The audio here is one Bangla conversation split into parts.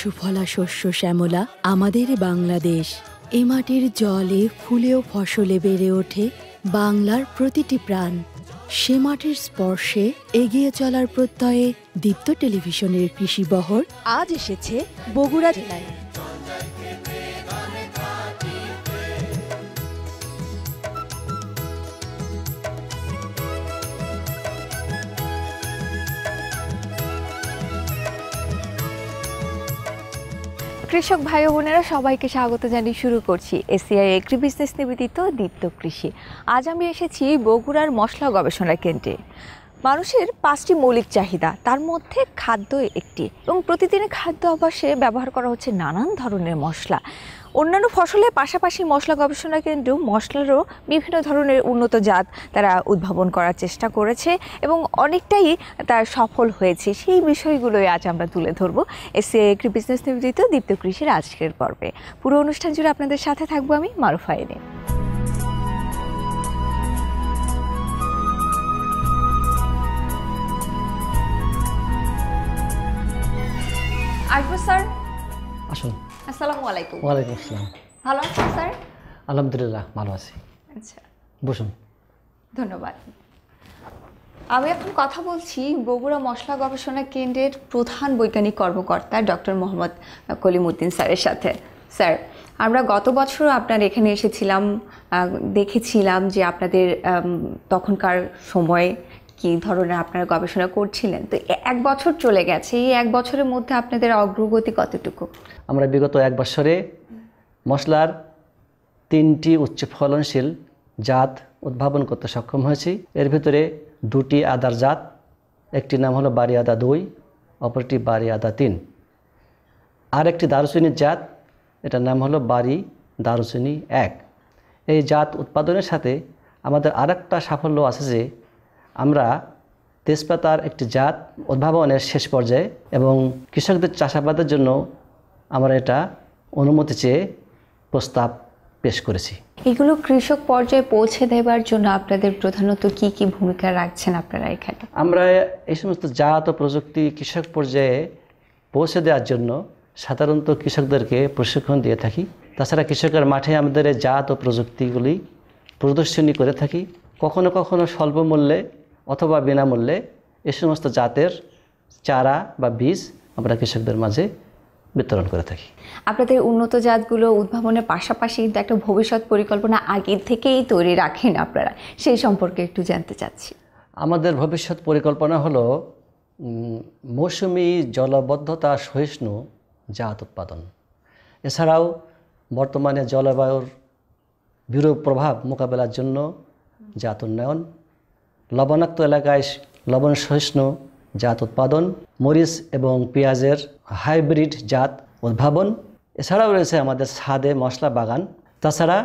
সুফলা শস্য শ্যামলা আমাদের বাংলাদেশ এ মাটির জলে ফুলেও ফসলে বেড়ে ওঠে বাংলার প্রতিটি প্রাণ সে মাটির স্পর্শে এগিয়ে চলার প্রত্যয়ে দীপ্ত টেলিভিশনের কৃষি বহর আজ এসেছে বগুড়া জেলায় কৃষক ভাই বোনেরা সবাইকে স্বাগত জানিয়ে শুরু করছি এসিআই এগ্রি বিজনেস নিবেদিত দীপ্ত কৃষি আজ আমি এসেছি বগুড়ার মশলা গবেষণা কেন্দ্রে মানুষের পাঁচটি মৌলিক চাহিদা তার মধ্যে খাদ্য একটি এবং প্রতিদিনের খাদ্য অভ্যাসে ব্যবহার করা হচ্ছে নানান ধরনের মশলা অন্যান্য ফসলের পাশাপাশি মশলা গবেষণা কেন্দ্র মশলারও বিভিন্ন ধরনের উন্নত জাত তারা উদ্ভাবন করার চেষ্টা করেছে এবং অনেকটাই তার সফল হয়েছে সেই বিষয়গুলোই আজ আমরা তুলে ধরব এসে এগ্রি বিজনেস নিবেদিত দীপ্ত কৃষির আজকের পর্বে পুরো অনুষ্ঠান জুড়ে আপনাদের সাথে থাকবো আমি মারুফাইনে আসবো স্যার আসুন আসসালামু আলাইকুম ওয়ালাইকুম আসসালাম ভালো আছেন স্যার আলহামদুলিল্লাহ ভালো আছি আচ্ছা বসুন ধন্যবাদ আমি এখন কথা বলছি বগুড়া মশলা গবেষণা কেন্দ্রের প্রধান বৈজ্ঞানিক কর্মকর্তা ডক্টর মোহাম্মদ কলিমুদ্দিন স্যারের সাথে স্যার আমরা গত বছর আপনার এখানে এসেছিলাম দেখেছিলাম যে আপনাদের তখনকার সময় কি ধরনের আপনারা গবেষণা করছিলেন তো এক বছর চলে গেছে এই এক বছরের মধ্যে আপনাদের অগ্রগতি কতটুকু আমরা বিগত এক বছরে মশলার তিনটি উচ্চ ফলনশীল জাত উদ্ভাবন করতে সক্ষম হয়েছি এর ভিতরে দুটি আদার জাত একটি নাম হলো বাড়ি আদা দুই অপরটি বাড়ি আদা তিন আর একটি দারুচিনির জাত এটার নাম হলো বাড়ি দারুচিনি এক এই জাত উৎপাদনের সাথে আমাদের আরেকটা সাফল্য আছে যে আমরা তেজপাতার একটি জাত উদ্ভাবনের শেষ পর্যায়ে এবং কৃষকদের চাষাবাদের জন্য আমরা এটা অনুমতি চেয়ে প্রস্তাব পেশ করেছি এগুলো কৃষক পর্যায়ে পৌঁছে দেবার জন্য আপনাদের প্রধানত কি কি ভূমিকা রাখছেন আপনারা এখানে আমরা এই সমস্ত জাত ও প্রযুক্তি কৃষক পর্যায়ে পৌঁছে দেওয়ার জন্য সাধারণত কৃষকদেরকে প্রশিক্ষণ দিয়ে থাকি তাছাড়া কৃষকের মাঠে আমাদের জাত ও প্রযুক্তিগুলি প্রদর্শনী করে থাকি কখনো কখনো স্বল্প মূল্যে অথবা বিনামূল্যে এ সমস্ত জাতের চারা বা বীজ আমরা কৃষকদের মাঝে বিতরণ করে থাকি আপনাদের উন্নত জাতগুলো উদ্ভাবনের পাশাপাশি কিন্তু একটা ভবিষ্যৎ পরিকল্পনা আগে থেকেই তৈরি রাখেন আপনারা সেই সম্পর্কে একটু জানতে চাচ্ছি আমাদের ভবিষ্যৎ পরিকল্পনা হলো মৌসুমি জলবদ্ধতা সহিষ্ণু জাত উৎপাদন এছাড়াও বর্তমানে জলবায়ুর বিরূপ প্রভাব মোকাবেলার জন্য জাত উন্নয়ন লবণাক্ত এলাকায় লবণ সহিষ্ণু জাত উৎপাদন মরিচ এবং পেঁয়াজের হাইব্রিড জাত উদ্ভাবন এছাড়াও রয়েছে আমাদের সাদে মশলা বাগান তাছাড়া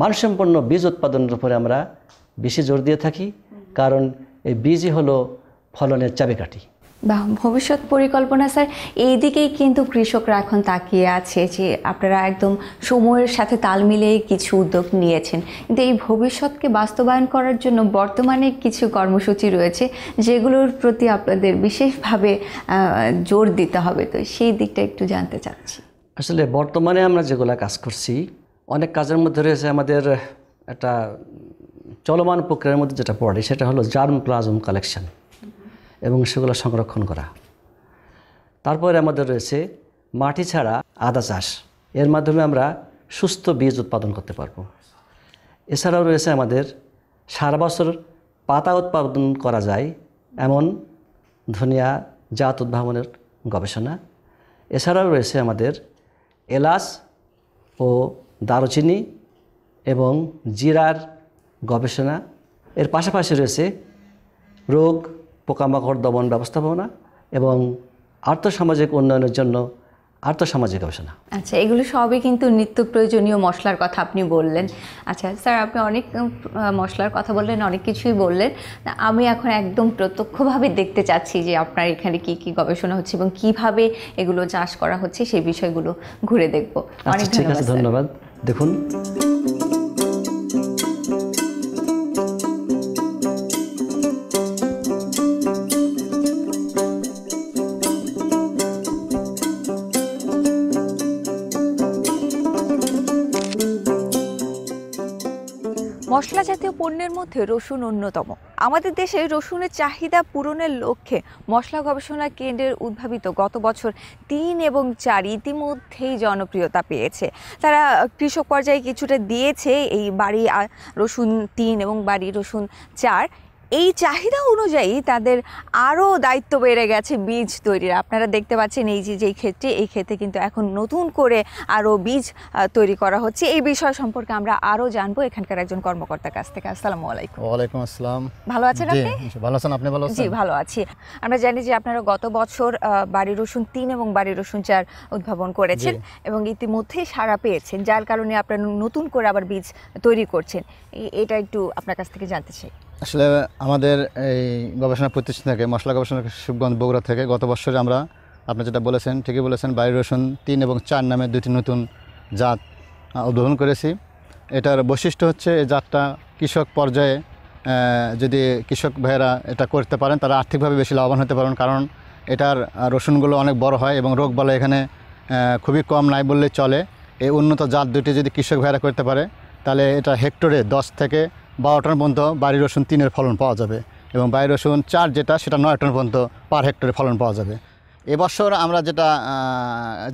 মানসম্পন্ন বীজ উৎপাদনের উপরে আমরা বেশি জোর দিয়ে থাকি কারণ এই বীজই হলো ফলনের চাবিকাঠি বা ভবিষ্যৎ পরিকল্পনা স্যার এই দিকেই কিন্তু কৃষকরা এখন তাকিয়ে আছে যে আপনারা একদম সময়ের সাথে তাল মিলিয়ে কিছু উদ্যোগ নিয়েছেন কিন্তু এই ভবিষ্যৎকে বাস্তবায়ন করার জন্য বর্তমানে কিছু কর্মসূচি রয়েছে যেগুলোর প্রতি আপনাদের বিশেষভাবে জোর দিতে হবে তো সেই দিকটা একটু জানতে চাচ্ছি আসলে বর্তমানে আমরা যেগুলো কাজ করছি অনেক কাজের মধ্যে রয়েছে আমাদের একটা চলমান প্রক্রিয়ার মধ্যে যেটা পড়ে সেটা হলো জার্ম প্লাজম কালেকশন এবং সেগুলো সংরক্ষণ করা তারপরে আমাদের রয়েছে মাটি ছাড়া আদা চাষ এর মাধ্যমে আমরা সুস্থ বীজ উৎপাদন করতে পারব এছাড়াও রয়েছে আমাদের সারা বছর পাতা উৎপাদন করা যায় এমন ধনিয়া জাত উদ্ভাবনের গবেষণা এছাড়াও রয়েছে আমাদের এলাচ ও দারুচিনি এবং জিরার গবেষণা এর পাশাপাশি রয়েছে রোগ পোকামাকড় দমন ব্যবস্থাপনা এবং আর্থসামাজিক উন্নয়নের জন্য আর্থসামাজিক গবেষণা আচ্ছা এগুলো সবই কিন্তু নিত্য প্রয়োজনীয় মশলার কথা আপনি বললেন আচ্ছা স্যার আপনি অনেক মশলার কথা বললেন অনেক কিছুই বললেন আমি এখন একদম প্রত্যক্ষভাবে দেখতে চাচ্ছি যে আপনার এখানে কি কি গবেষণা হচ্ছে এবং কিভাবে এগুলো চাষ করা হচ্ছে সেই বিষয়গুলো ঘুরে দেখব আচ্ছা, অনেক ঠিক আছে ধন্যবাদ দেখুন মশলা জাতীয় পণ্যের মধ্যে রসুন অন্যতম আমাদের দেশে রসুনের চাহিদা পূরণের লক্ষ্যে মশলা গবেষণা কেন্দ্রের উদ্ভাবিত গত বছর তিন এবং চার ইতিমধ্যেই জনপ্রিয়তা পেয়েছে তারা কৃষক পর্যায়ে কিছুটা দিয়েছে এই বাড়ি রসুন তিন এবং বাড়ি রসুন চার এই চাহিদা অনুযায়ী তাদের আরও দায়িত্ব বেড়ে গেছে বীজ তৈরির আপনারা দেখতে পাচ্ছেন এই যে যেই ক্ষেত্রে এই ক্ষেত্রে কিন্তু এখন নতুন করে আরও বীজ তৈরি করা হচ্ছে এই বিষয় সম্পর্কে আমরা আরও জানবো এখানকার একজন কর্মকর্তার কাছ থেকে আসসালামু আলাইকুম ওয়ালাইকুম আসসালাম ভালো আছেন আপনি ভালো আছেন আপনি ভালো জি ভালো আছি আমরা জানি যে আপনারা গত বছর বাড়ি রসুন তিন এবং বাড়ি রসুন চার উদ্ভাবন করেছেন এবং ইতিমধ্যেই সারা পেয়েছেন যার কারণে আপনারা নতুন করে আবার বীজ তৈরি করছেন এটা একটু আপনার কাছ থেকে জানতে চাই আসলে আমাদের এই গবেষণা প্রতিষ্ঠান থেকে মশলা গবেষণা শিবগঞ্জ বগুড়া থেকে গত বছরে আমরা আপনি যেটা বলেছেন ঠিকই বলেছেন বায়ু রসুন তিন এবং চার নামে দুটি নতুন জাত উদ্বোধন করেছি এটার বৈশিষ্ট্য হচ্ছে এই জাতটা কৃষক পর্যায়ে যদি কৃষক ভাইয়েরা এটা করতে পারেন তারা আর্থিকভাবে বেশি লাভবান হতে পারেন কারণ এটার রসুনগুলো অনেক বড় হয় এবং রোগ বলা এখানে খুবই কম নাই বললে চলে এই উন্নত জাত দুটি যদি কৃষক ভাইয়েরা করতে পারে তাহলে এটা হেক্টরে দশ থেকে বারোটার পর্যন্ত বাড়ি রসুন তিনের ফলন পাওয়া যাবে এবং বাড়ি রসুন চার যেটা সেটা নয় পর্যন্ত পার হেক্টরে ফলন পাওয়া যাবে এবছর আমরা যেটা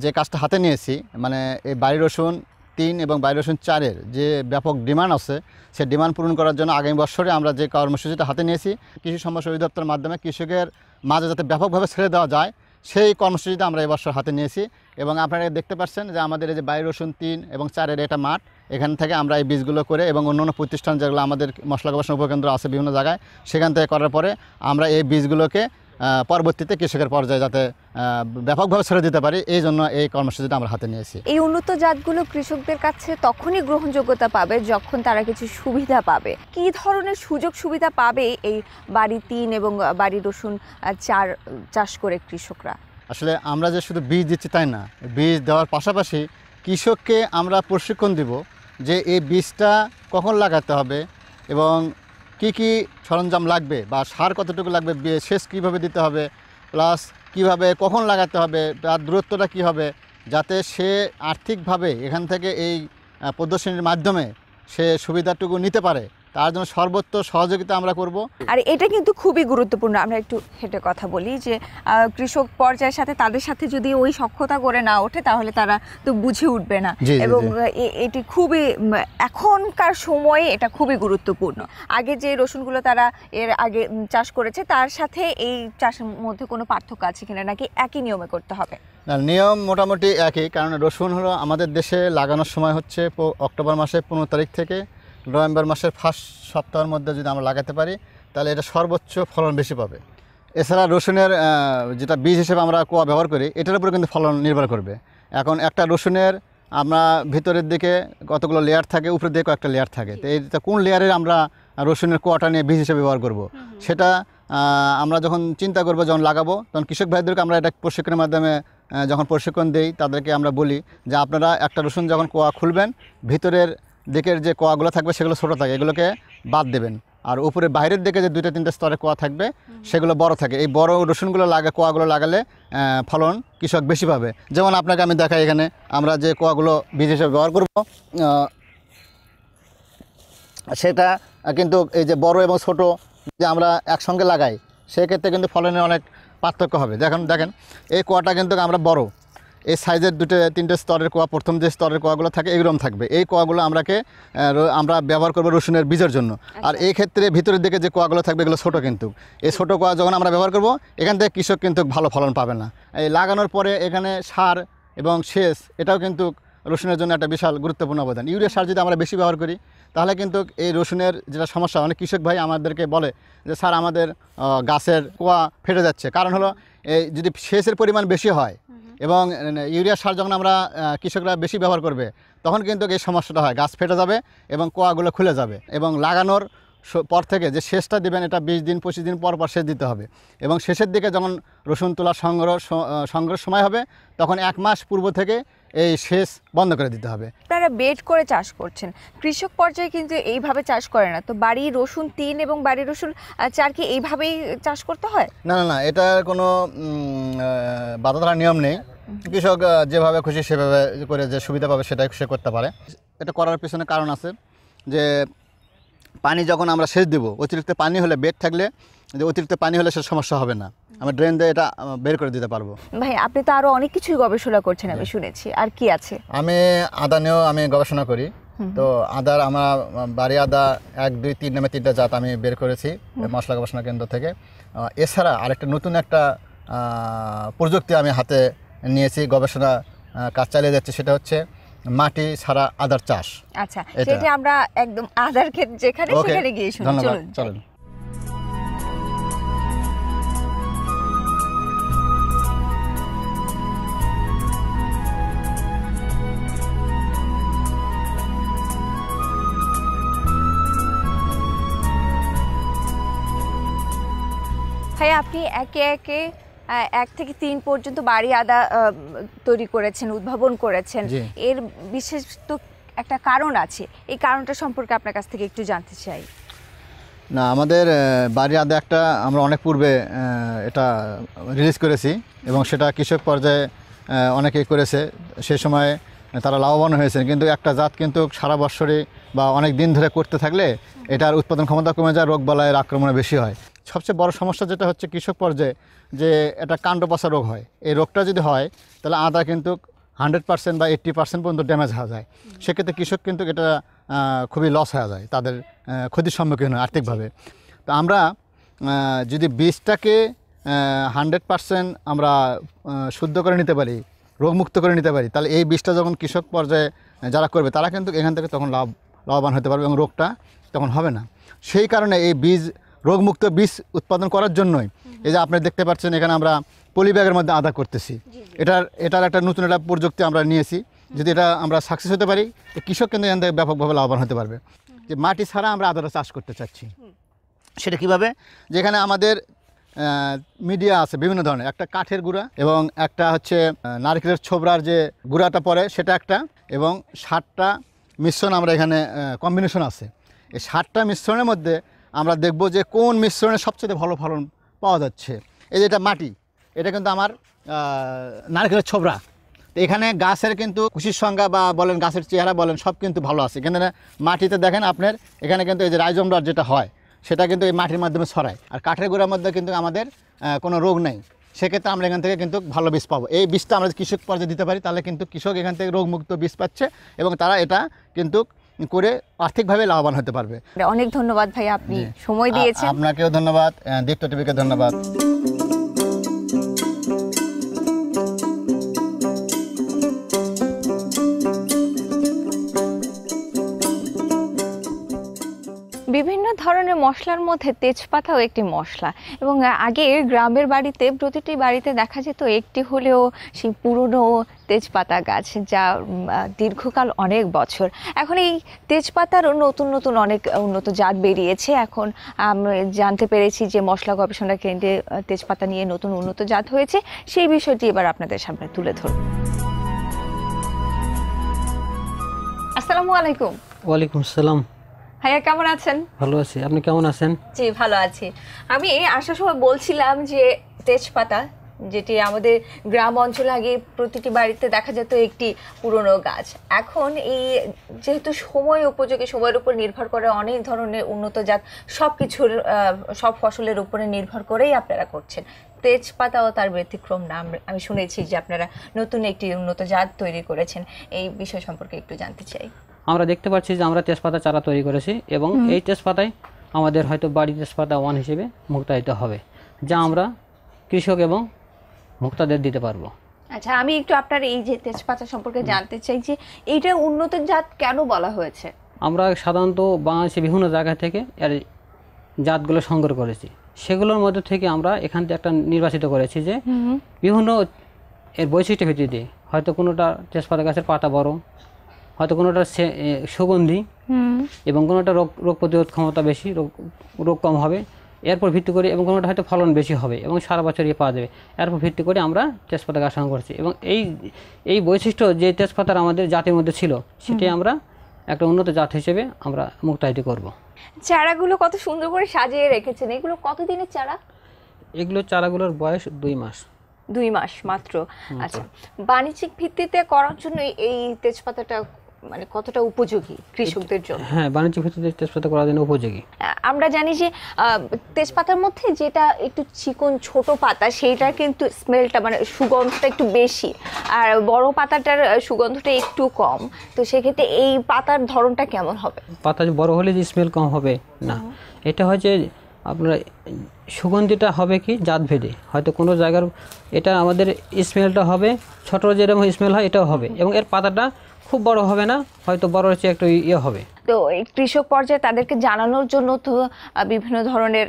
যে কাজটা হাতে নিয়েছি মানে এই বাড়ি রসুন তিন এবং বাড়ি রসুন চারের যে ব্যাপক ডিমান্ড আছে সে ডিমান্ড পূরণ করার জন্য আগামী বছরে আমরা যে কর্মসূচিটা হাতে নিয়েছি কৃষি সমস্যা অধিদপ্তরের মাধ্যমে কৃষকের মাঝে যাতে ব্যাপকভাবে ছেড়ে দেওয়া যায় সেই কর্মসূচিটা আমরা এবছর হাতে নিয়েছি এবং আপনারা দেখতে পাচ্ছেন যে আমাদের এই যে বাইর রসুন তিন এবং চারের এটা মাঠ এখান থেকে আমরা এই বীজগুলো করে এবং অন্য অন্য প্রতিষ্ঠান যেগুলো আমাদের মশলা গবেষণা উপকেন্দ্র আছে বিভিন্ন জায়গায় সেখান থেকে করার পরে আমরা এই বীজগুলোকে পরবর্তীতে কৃষকের পর্যায়ে যাতে ব্যাপকভাবে ছেড়ে দিতে পারি এই জন্য এই কর্মসূচিটা আমরা হাতে নিয়েছি এই উন্নত জাতগুলো কৃষকদের কাছে তখনই গ্রহণযোগ্যতা পাবে যখন তারা কিছু সুবিধা পাবে কি ধরনের সুযোগ সুবিধা পাবে এই বাড়ি তিন এবং বাড়ি রসুন চার চাষ করে কৃষকরা আসলে আমরা যে শুধু বীজ দিচ্ছি তাই না বীজ দেওয়ার পাশাপাশি কৃষককে আমরা প্রশিক্ষণ দিব যে এই বীজটা কখন লাগাতে হবে এবং কি কি সরঞ্জাম লাগবে বা সার কতটুকু লাগবে শেষ কীভাবে দিতে হবে প্লাস কিভাবে কখন লাগাতে হবে তার দূরত্বটা কি হবে যাতে সে আর্থিকভাবে এখান থেকে এই প্রদর্শনীর মাধ্যমে সে সুবিধাটুকু নিতে পারে তার জন্য সর্বোচ্চ সহযোগিতা আমরা করব আর এটা কিন্তু খুবই গুরুত্বপূর্ণ আমরা একটু হেঁটে কথা বলি যে কৃষক পর্যায়ের সাথে তাদের সাথে যদি ওই সক্ষতা করে না ওঠে তাহলে তারা তো বুঝে উঠবে না এবং এটি খুবই এখনকার সময়ে এটা খুবই গুরুত্বপূর্ণ আগে যে রসুনগুলো তারা এর আগে চাষ করেছে তার সাথে এই চাষের মধ্যে কোনো পার্থক্য আছে কিনা নাকি একই নিয়মে করতে হবে নিয়ম মোটামুটি একই কারণ রসুন হলো আমাদের দেশে লাগানোর সময় হচ্ছে অক্টোবর মাসে পনেরো তারিখ থেকে নভেম্বর মাসের ফার্স্ট সপ্তাহের মধ্যে যদি আমরা লাগাতে পারি তাহলে এটা সর্বোচ্চ ফলন বেশি পাবে এছাড়া রসুনের যেটা বীজ হিসেবে আমরা কোয়া ব্যবহার করি এটার উপরে কিন্তু ফলন নির্ভর করবে এখন একটা রসুনের আমরা ভিতরের দিকে কতগুলো লেয়ার থাকে উপরের দিকে কয়েকটা লেয়ার থাকে তো এইটা কোন লেয়ারে আমরা রসুনের কোয়াটা নিয়ে বীজ হিসেবে ব্যবহার করব। সেটা আমরা যখন চিন্তা করবো যখন লাগাবো তখন কৃষক ভাইদেরকে আমরা এটা প্রশিক্ষণের মাধ্যমে যখন প্রশিক্ষণ দেই তাদেরকে আমরা বলি যে আপনারা একটা রসুন যখন কোয়া খুলবেন ভিতরের দিকের যে কোয়াগুলো থাকবে সেগুলো ছোটো থাকে এগুলোকে বাদ দেবেন আর উপরে বাইরের দিকে যে দুইটা তিনটা স্তরে কোয়া থাকবে সেগুলো বড় থাকে এই বড় রসুনগুলো লাগে কোয়াগুলো লাগালে ফলন কৃষক বেশি পাবে যেমন আপনাকে আমি দেখাই এখানে আমরা যে কোয়াগুলো বীজ হিসেবে ব্যবহার করব সেটা কিন্তু এই যে বড় এবং ছোট যে আমরা একসঙ্গে লাগাই সেক্ষেত্রে কিন্তু ফলনের অনেক পার্থক্য হবে দেখেন দেখেন এই কোয়াটা কিন্তু আমরা বড় এই সাইজের দুটো তিনটে স্তরের কোয়া প্রথম যে স্তরের কোয়াগুলো থাকে এগুলো থাকবে এই কোয়াগুলো আমরাকে আমরা ব্যবহার করবো রসুনের বীজের জন্য আচ্ছা। আর এই ক্ষেত্রে ভিতরের দিকে যে কোয়াগুলো থাকবে এগুলো ছোটো কিন্তু এই ছোটো কোয়া যখন আমরা ব্যবহার করব এখান থেকে কৃষক কিন্তু ভালো ফলন পাবে না এই লাগানোর পরে এখানে সার এবং সেচ এটাও কিন্তু রসুনের জন্য একটা বিশাল গুরুত্বপূর্ণ অবদান ইউরিয়া সার যদি আমরা বেশি ব্যবহার করি তাহলে কিন্তু এই রসুনের যেটা সমস্যা অনেক কৃষক ভাই আমাদেরকে বলে যে স্যার আমাদের গাছের কোয়া ফেটে যাচ্ছে কারণ হলো এই যদি সেচের পরিমাণ বেশি হয় এবং ইউরিয়া সার যখন আমরা কৃষকরা বেশি ব্যবহার করবে তখন কিন্তু এই সমস্যাটা হয় গাছ ফেটে যাবে এবং কোয়াগুলো খুলে যাবে এবং লাগানোর পর থেকে যে শেষটা দেবেন এটা বিশ দিন পঁচিশ দিন পর পর সেচ দিতে হবে এবং শেষের দিকে যখন রসুন তোলা সংগ্রহ সংগ্রহ সময় হবে তখন এক মাস পূর্ব থেকে এই সেচ বন্ধ করে দিতে হবে আপনারা বেড করে চাষ করছেন কৃষক পর্যায়ে কিন্তু এইভাবে চাষ করে না তো বাড়ি রসুন তিন এবং বাড়ি রসুন চার কি এইভাবেই চাষ করতে হয় না না না এটার কোনো বাধাধারা নিয়ম নেই কৃষক যেভাবে খুশি সেভাবে করে যে সুবিধা পাবে সেটাই সে করতে পারে এটা করার পিছনে কারণ আছে যে পানি যখন আমরা সেচ দেবো অতিরিক্ত পানি হলে বেড থাকলে যে অতিরিক্ত পানি হলে সেটা সমস্যা হবে না আমি ড্রেন দিয়ে এটা বের করে দিতে পারবো ভাই আপনি তো আরও অনেক কিছুই গবেষণা করছেন আমি শুনেছি আর কি আছে আমি আদা নিয়েও আমি গবেষণা করি তো আদার আমার বাড়ি আদা এক দুই তিন নামে তিনটা জাত আমি বের করেছি মশলা গবেষণা কেন্দ্র থেকে এছাড়া আরেকটা নতুন একটা প্রযুক্তি আমি হাতে নিয়েছি গবেষণা কাজ চালিয়ে যাচ্ছে সেটা হচ্ছে মাটি ছাড়া আদার চাষ আচ্ছা আমরা একদম আদার ক্ষেত্রে যেখানে গিয়ে চলুন আপনি একে একে এক থেকে তিন পর্যন্ত বাড়ি আদা তৈরি করেছেন উদ্ভাবন করেছেন এর বিশেষ তো একটা কারণ আছে এই কারণটা সম্পর্কে আপনার কাছ থেকে একটু জানতে চাই না আমাদের বাড়ি আদা একটা আমরা অনেক পূর্বে এটা রিলিজ করেছি এবং সেটা কৃষক পর্যায়ে অনেকে করেছে সে সময় তারা লাভবান হয়েছেন কিন্তু একটা জাত কিন্তু সারা বছরে বা অনেক দিন ধরে করতে থাকলে এটার উৎপাদন ক্ষমতা কমে যায় রোগ রোগবালায়ের আক্রমণে বেশি হয় সবচেয়ে বড় সমস্যা যেটা হচ্ছে কৃষক পর্যায়ে যে এটা কাণ্ড পচা রোগ হয় এই রোগটা যদি হয় তাহলে আদা কিন্তু হান্ড্রেড পার্সেন্ট বা এইট্টি পার্সেন্ট পর্যন্ত ড্যামেজ হওয়া যায় সেক্ষেত্রে কৃষক কিন্তু এটা খুবই লস হওয়া যায় তাদের ক্ষতির সম্মুখীন হয় আর্থিকভাবে তো আমরা যদি বীজটাকে হান্ড্রেড পার্সেন্ট আমরা শুদ্ধ করে নিতে পারি রোগমুক্ত করে নিতে পারি তাহলে এই বীজটা যখন কৃষক পর্যায়ে যারা করবে তারা কিন্তু এখান থেকে তখন লাভ লাভবান হতে পারবে এবং রোগটা তখন হবে না সেই কারণে এই বীজ রোগমুক্ত বীজ উৎপাদন করার জন্যই এই যে আপনি দেখতে পাচ্ছেন এখানে আমরা পলিব্যাগের মধ্যে আদা করতেছি এটার এটার একটা নতুন একটা প্রযুক্তি আমরা নিয়েছি যদি এটা আমরা সাকসেস হতে পারি তো কৃষক কিন্তু এখান থেকে ব্যাপকভাবে লাভবান হতে পারবে যে মাটি ছাড়া আমরা আদাটা চাষ করতে চাচ্ছি সেটা কিভাবে যেখানে আমাদের মিডিয়া আছে বিভিন্ন ধরনের একটা কাঠের গুঁড়া এবং একটা হচ্ছে নারকেলের ছোবরার যে গুঁড়াটা পড়ে সেটা একটা এবং সারটা মিশ্রণ আমরা এখানে কম্বিনেশন আছে এই সারটা মিশ্রণের মধ্যে আমরা দেখব যে কোন মিশ্রণে সবচেয়ে ভালো ফলন পাওয়া যাচ্ছে এই যেটা মাটি এটা কিন্তু আমার নারকেলের ছোবরা তো এখানে গাছের কিন্তু খুশির সংখ্যা বা বলেন গাছের চেহারা বলেন সব কিন্তু ভালো আছে কেননা মাটিতে দেখেন আপনার এখানে কিন্তু এই যে রাইজমডার যেটা হয় সেটা কিন্তু এই মাটির মাধ্যমে ছড়ায় আর কাঠের গোড়ার মধ্যে কিন্তু আমাদের কোনো রোগ নেই সেক্ষেত্রে আমরা এখান থেকে কিন্তু ভালো বীজ পাবো এই বীজটা আমরা কৃষক পর্যায়ে দিতে পারি তাহলে কিন্তু কৃষক এখান থেকে রোগমুক্ত বীজ পাচ্ছে এবং তারা এটা কিন্তু করে আর্থিকভাবে লাভবান হতে পারবে অনেক ধন্যবাদ ভাই আপনি সময় দিয়েছেন আপনাকেও ধন্যবাদ দীপ্ত টিভিকে ধন্যবাদ মশলার মধ্যে তেজপাতাও একটি মশলা এবং আগে গ্রামের বাড়িতে প্রতিটি বাড়িতে দেখা যেত একটি হলেও সেই পুরনো তেজপাতা গাছ যা দীর্ঘকাল অনেক বছর এখন এই তেজপাতারও নতুন নতুন অনেক উন্নত জাত বেরিয়েছে এখন জানতে পেরেছি যে মশলা গবেষণা কেন্দ্রে তেজপাতা নিয়ে নতুন উন্নত জাত হয়েছে সেই বিষয়টি এবার আপনাদের সামনে তুলে ধরব আসসালামু আলাইকুম ওয়ালাইকুম আসসালাম ভাইয়া কেমন আছেন ভালো আছি আপনি কেমন আছেন জি ভালো আছি আমি আসার সময় বলছিলাম যে তেজপাতা যেটি আমাদের গ্রাম অঞ্চলে আগে প্রতিটি বাড়িতে দেখা যেত একটি পুরনো গাছ এখন এই যেহেতু সময় উপযোগী সময়ের উপর নির্ভর করে অনেক ধরনের উন্নত জাত সব কিছুর সব ফসলের উপরে নির্ভর করেই আপনারা করছেন তেজপাতাও তার ব্যতিক্রম নাম আমি শুনেছি যে আপনারা নতুন একটি উন্নত জাত তৈরি করেছেন এই বিষয় সম্পর্কে একটু জানতে চাই আমরা দেখতে পাচ্ছি যে আমরা তেজপাতা চারা তৈরি করেছি এবং এই তেজপাতায় আমাদের হয়তো বাড়ি তেজপাতা ওয়ান হিসেবে মুক্তায়িত হবে যা আচ্ছা। আমরা কৃষক এবং মুক্তাদের দিতে পারবো আচ্ছা আমি একটু আপনার এই যে তেজপাতা সম্পর্কে জানতে চাই যে এইটা উন্নত জাত কেন বলা হয়েছে আমরা সাধারণত বাংলাদেশে বিভিন্ন জায়গা থেকে এর জাতগুলো সংগ্রহ করেছি সেগুলোর মধ্যে থেকে আমরা এখান থেকে একটা নির্বাচিত করেছি যে বিভিন্ন এর বৈশিষ্ট্য ভিত্তিতে হয়তো কোনোটা তেজপাতা গাছের পাতা বড় হয়তো কোনোটা সুগন্ধি এবং কোনোটা রোগ রোগ প্রতিরোধ ক্ষমতা বেশি রোগ রোগ কম হবে এরপর ভিত্তি করে এবং কোনোটা হয়তো ফলন বেশি হবে এবং সারা বছর ইয়ে পাওয়া যাবে এরপর ভিত্তি করে আমরা তেজপাতা গাছ সংগ্রহ করছি এবং এই এই বৈশিষ্ট্য যে তেজপাতার আমাদের জাতির মধ্যে ছিল সেটাই আমরা একটা উন্নত জাত হিসেবে আমরা মুক্তায়িত করব চারাগুলো কত সুন্দর করে সাজিয়ে রেখেছেন এগুলো কতদিনের চারা এগুলো চারাগুলোর বয়স দুই মাস দুই মাস মাত্র আচ্ছা বাণিজ্যিক ভিত্তিতে করার জন্য এই তেজপাতাটা মানে কতটা উপযোগী কৃষকদের জন্য হ্যাঁ বাণিজ্যিক ভিত্তিতে তেজপাতা করার জন্য উপযোগী আমরা জানি যে তেজপাতার মধ্যে যেটা একটু চিকন ছোট পাতা সেইটা কিন্তু স্মেলটা মানে সুগন্ধটা একটু বেশি আর বড় পাতাটার সুগন্ধটা একটু কম তো সেক্ষেত্রে এই পাতার ধরনটা কেমন হবে পাতা বড় হলে যে স্মেল কম হবে না এটা হয় যে আপনার সুগন্ধিটা হবে কি জাতভেদে হয়তো কোনো জায়গার এটা আমাদের স্মেলটা হবে ছোটো যেরকম স্মেল হয় এটাও হবে এবং এর পাতাটা খুব বড় হবে না হয়তো বড় হচ্ছে একটু ইয়ে হবে তো কৃষক পর্যায়ে তাদেরকে জানানোর জন্য তো বিভিন্ন ধরনের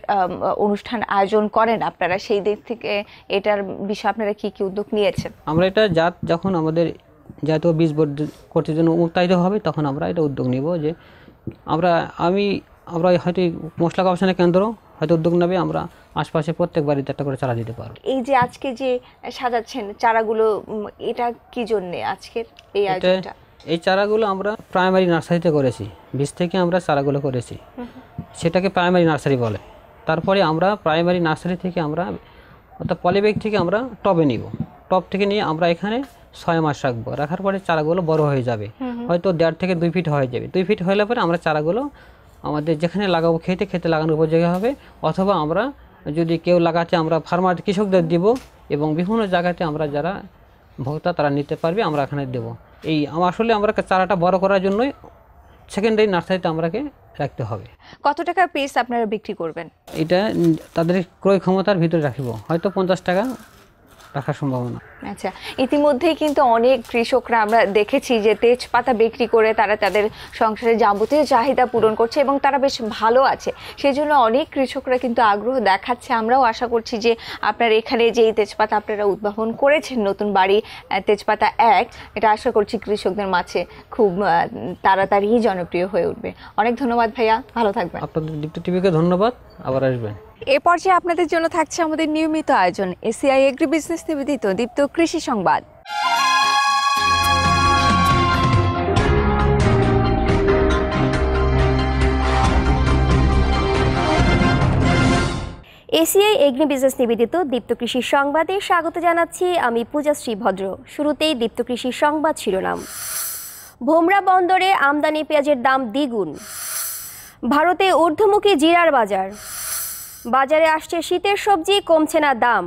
অনুষ্ঠান আয়োজন করেন আপনারা সেই দিক থেকে এটার বিষয়ে আপনারা কি কি উদ্যোগ নিয়েছেন আমরা এটা জাত যখন আমাদের জাতীয় বীজ বোর্ড করতে জন্য উত্তাহিত হবে তখন আমরা এটা উদ্যোগ নিব যে আমরা আমি আমরা হয়তো মশলা গবেষণা কেন্দ্র হয়তো উদ্যোগ নেবে আমরা আশপাশে প্রত্যেক বাড়িতে একটা করে চারা দিতে পারবো এই যে আজকে যে সাজাচ্ছেন চারাগুলো এটা কি জন্যে আজকের এই আয়োজনটা এই চারাগুলো আমরা প্রাইমারি নার্সারিতে করেছি বীজ থেকে আমরা চারাগুলো করেছি সেটাকে প্রাইমারি নার্সারি বলে তারপরে আমরা প্রাইমারি নার্সারি থেকে আমরা অর্থাৎ পলিব্যাগ থেকে আমরা টবে নিব টপ থেকে নিয়ে আমরা এখানে ছয় মাস রাখবো রাখার পরে চারাগুলো বড় হয়ে যাবে হয়তো দেড় থেকে দুই ফিট হয়ে যাবে দুই ফিট হলে পরে আমরা চারাগুলো আমাদের যেখানে লাগাবো খেতে খেতে লাগানোর উপযোগী হবে অথবা আমরা যদি কেউ লাগাতে আমরা ফার্মার কৃষকদের দিব এবং বিভিন্ন জায়গাতে আমরা যারা ভোক্তা তারা নিতে পারবে আমরা এখানে দেবো এই আসলে আমরা চারাটা বড় করার জন্যই সেকেন্ডারি নার্সারিটা আমাকে রাখতে হবে কত টাকা পিস আপনারা বিক্রি করবেন এটা তাদের ক্রয় ক্ষমতার ভিতরে রাখব হয়তো পঞ্চাশ টাকা রাখার সম্ভাবনা আচ্ছা ইতিমধ্যেই কিন্তু অনেক কৃষকরা আমরা দেখেছি যে তেজপাতা বিক্রি করে তারা তাদের সংসারে যাবতীয় চাহিদা পূরণ করছে এবং তারা বেশ ভালো আছে সেই জন্য অনেক কৃষকরা কিন্তু আগ্রহ দেখাচ্ছে আমরাও আশা করছি যে আপনার এখানে যেই তেজপাতা আপনারা উদ্ভাবন করেছেন নতুন বাড়ি তেজপাতা এক এটা আশা করছি কৃষকদের মাঝে খুব তাড়াতাড়ি জনপ্রিয় হয়ে উঠবে অনেক ধন্যবাদ ভাইয়া ভালো থাকবেন আপনাদের দীপ্তি টিভিকে ধন্যবাদ আবার আসবেন এ পর্যায়ে আপনাদের জন্য থাকছে আমাদের নিয়মিত আয়োজন এসিআই এগ্রি বিজনেস নিবেদিত দীপ্ত কৃষি সংবাদ এসিআই এগ্নি বিজনেস নিবেদিত দীপ্ত কৃষি সংবাদে স্বাগত জানাচ্ছি আমি পূজা ভদ্র শুরুতেই দীপ্ত কৃষি সংবাদ শিরোনাম ভোমরা বন্দরে আমদানি পেঁয়াজের দাম দ্বিগুণ ভারতে ঊর্ধ্বমুখী জিরার বাজার বাজারে আসছে শীতের সবজি কমছে না দাম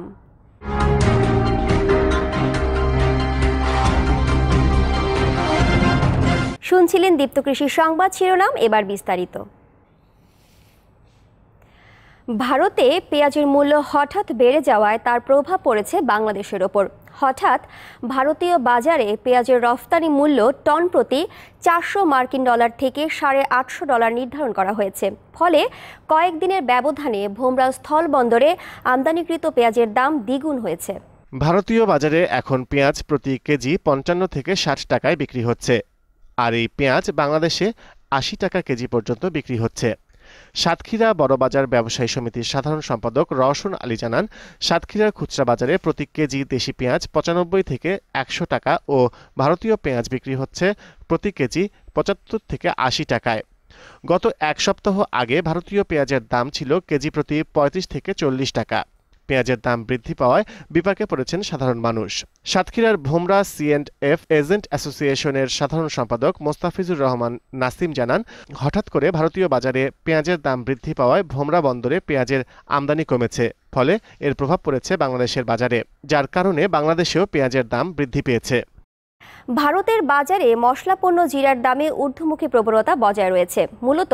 শুনছিলেন দীপ্ত কৃষি সংবাদ শিরোনাম এবার বিস্তারিত ভারতে পেঁয়াজের মূল্য হঠাৎ বেড়ে যাওয়ায় তার প্রভাব পড়েছে বাংলাদেশের ওপর হঠাৎ ভারতীয় বাজারে পেঁয়াজের রফতানি মূল্য টন প্রতি চারশো মার্কিন ডলার থেকে সাড়ে আটশো ডলার নির্ধারণ করা হয়েছে ফলে কয়েকদিনের ব্যবধানে ভোমরা স্থল বন্দরে আমদানিকৃত পেঁয়াজের দাম দ্বিগুণ হয়েছে ভারতীয় বাজারে এখন পেঁয়াজ প্রতি কেজি পঞ্চান্ন থেকে ষাট টাকায় বিক্রি হচ্ছে আর এই পেঁয়াজ বাংলাদেশে আশি টাকা কেজি পর্যন্ত বিক্রি হচ্ছে সাতক্ষীরা বড়বাজার ব্যবসায়ী সমিতির সাধারণ সম্পাদক রওশন আলী জানান সাতক্ষীরার খুচরা বাজারে প্রতি কেজি দেশি পেঁয়াজ পঁচানব্বই থেকে একশো টাকা ও ভারতীয় পেঁয়াজ বিক্রি হচ্ছে প্রতি কেজি পঁচাত্তর থেকে আশি টাকায় গত এক সপ্তাহ আগে ভারতীয় পেঁয়াজের দাম ছিল কেজি প্রতি পঁয়ত্রিশ থেকে চল্লিশ টাকা পেঁয়াজের দাম বৃদ্ধি পাওয়ায় বিপাকে পড়েছেন সাধারণ মানুষ সাতক্ষীরার Bhomra C and F agent অ্যাসোসিয়েশনের সাধারণ সম্পাদক মোস্তাফিজুর রহমান নাসিম জানান হঠাৎ করে ভারতীয় বাজারে পেঁয়াজের দাম বৃদ্ধি পাওয়ায় ভোমরা বন্দরে পেঁয়াজের আমদানি কমেছে ফলে এর প্রভাব পড়েছে বাংলাদেশের বাজারে যার কারণে বাংলাদেশেও পেঁয়াজের দাম বৃদ্ধি পেয়েছে ভারতের বাজারে মশলা পণ্য জিরার দামে ঊর্ধ্বমুখী প্রবণতা বজায় রয়েছে মূলত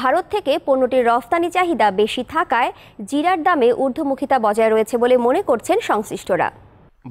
ভারত থেকে পণ্যটির রফতানি চাহিদা বেশি থাকায় জিরার দামে ঊর্ধ্বমুখিতা বজায় রয়েছে বলে মনে করছেন সংশ্লিষ্টরা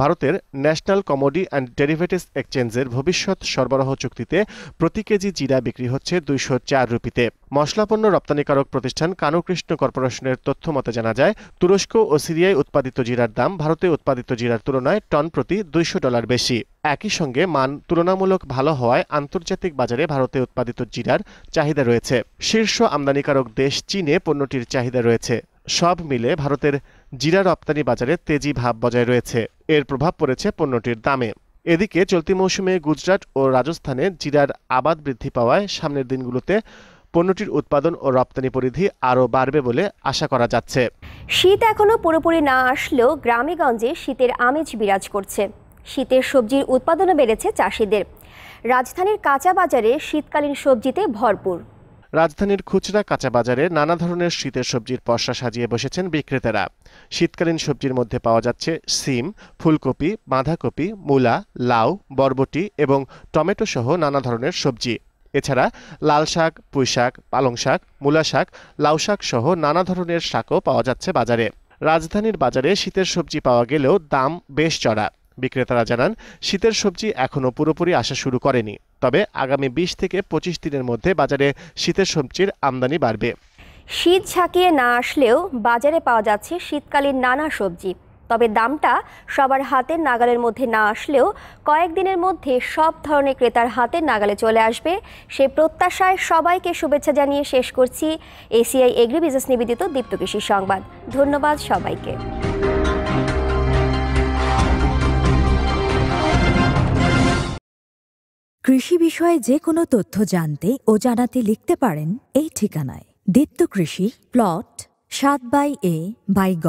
ভারতের ন্যাশনাল কমোডি অ্যান্ড ডেরিভেটিভস এক্সচেঞ্জের ভবিষ্যৎ সরবরাহ চুক্তিতে প্রতি কেজি জিরা বিক্রি হচ্ছে দুইশো চার রুপিতে মশলাপণ্য রপ্তানিকারক প্রতিষ্ঠান কানুকৃষ্ণ কর্পোরেশনের তথ্য মতে জানা যায় তুরস্ক ও সিরিয়ায় উৎপাদিত জিরার দাম ভারতে উৎপাদিত জিরার তুলনায় টন প্রতি দুইশো ডলার বেশি একই সঙ্গে মান তুলনামূলক ভালো হওয়ায় আন্তর্জাতিক বাজারে ভারতে উৎপাদিত জিরার চাহিদা রয়েছে শীর্ষ আমদানিকারক দেশ চীনে পণ্যটির চাহিদা রয়েছে সব মিলে ভারতের জিরা রপ্তানি বাজারে তেজি ভাব বজায় রয়েছে এর প্রভাব পড়েছে পণ্যটির দামে এদিকে চলতি মৌসুমে গুজরাট ও রাজস্থানে জিরার আবাদ বৃদ্ধি পাওয়ায় সামনের দিনগুলোতে পণ্যটির উৎপাদন ও রপ্তানি পরিধি আরও বাড়বে বলে আশা করা যাচ্ছে শীত এখনও পুরোপুরি না আসলেও গ্রামেগঞ্জে শীতের আমেজ বিরাজ করছে শীতের সবজির উৎপাদনও বেড়েছে চাষিদের রাজধানীর কাঁচা বাজারে শীতকালীন সবজিতে ভরপুর রাজধানীর খুচরা কাঁচা বাজারে নানা ধরনের শীতের সবজির পসরা সাজিয়ে বসেছেন বিক্রেতারা শীতকালীন সবজির মধ্যে পাওয়া যাচ্ছে সিম ফুলকপি বাঁধাকপি মূলা লাউ বরবটি এবং টমেটো সহ নানা ধরনের সবজি এছাড়া লাল শাক পুঁই শাক পালং শাক মূলা শাক লাউ শাক সহ নানা ধরনের শাকও পাওয়া যাচ্ছে বাজারে রাজধানীর বাজারে শীতের সবজি পাওয়া গেলেও দাম বেশ চড়া বিক্রেতারা জানান শীতের সবজি এখনও পুরোপুরি আসা শুরু করেনি তবে আগামী বিশ থেকে পঁচিশ দিনের মধ্যে বাজারে শীতের সবজির আমদানি বাড়বে শীত ঝাঁকিয়ে না আসলেও বাজারে পাওয়া যাচ্ছে শীতকালীন নানা সবজি তবে দামটা সবার হাতের নাগালের মধ্যে না আসলেও কয়েকদিনের মধ্যে সব ধরনের ক্রেতার হাতের নাগালে চলে আসবে সেই প্রত্যাশায় সবাইকে শুভেচ্ছা জানিয়ে শেষ করছি এসিআই এগ্রি বিজনেস নিবেদিত দীপ্ত কৃষি সংবাদ ধন্যবাদ সবাইকে কৃষি বিষয়ে যে কোনো তথ্য জানতে ও জানাতে লিখতে পারেন এই ঠিকানায় দীপ্ত কৃষি প্লট সাত বাই এ বাই গ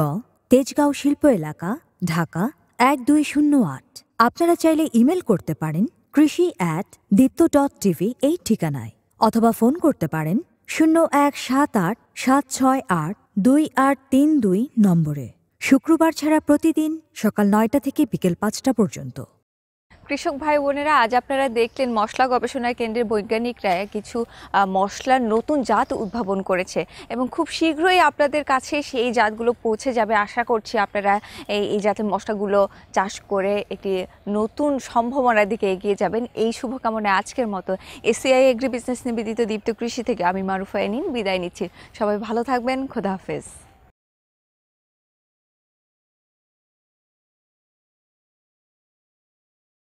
তেজগাঁও শিল্প এলাকা ঢাকা এক দুই শূন্য আট আপনারা চাইলে ইমেল করতে পারেন কৃষি অ্যাট দীপ্ত ডট টিভি এই ঠিকানায় অথবা ফোন করতে পারেন শূন্য এক সাত আট সাত ছয় আট দুই আট তিন দুই নম্বরে শুক্রবার ছাড়া প্রতিদিন সকাল নয়টা থেকে বিকেল পাঁচটা পর্যন্ত কৃষক ভাই বোনেরা আজ আপনারা দেখলেন মশলা গবেষণা কেন্দ্রের বৈজ্ঞানিকরা কিছু মশলার নতুন জাত উদ্ভাবন করেছে এবং খুব শীঘ্রই আপনাদের কাছে সেই জাতগুলো পৌঁছে যাবে আশা করছি আপনারা এই এই জাতের মশলাগুলো চাষ করে একটি নতুন সম্ভাবনার দিকে এগিয়ে যাবেন এই শুভকামনায় আজকের মতো এসিআই এগ্রি বিজনেস নিবেদিত দীপ্ত কৃষি থেকে আমি মারুফা এনিন বিদায় নিচ্ছি সবাই ভালো থাকবেন খোদা হাফেজ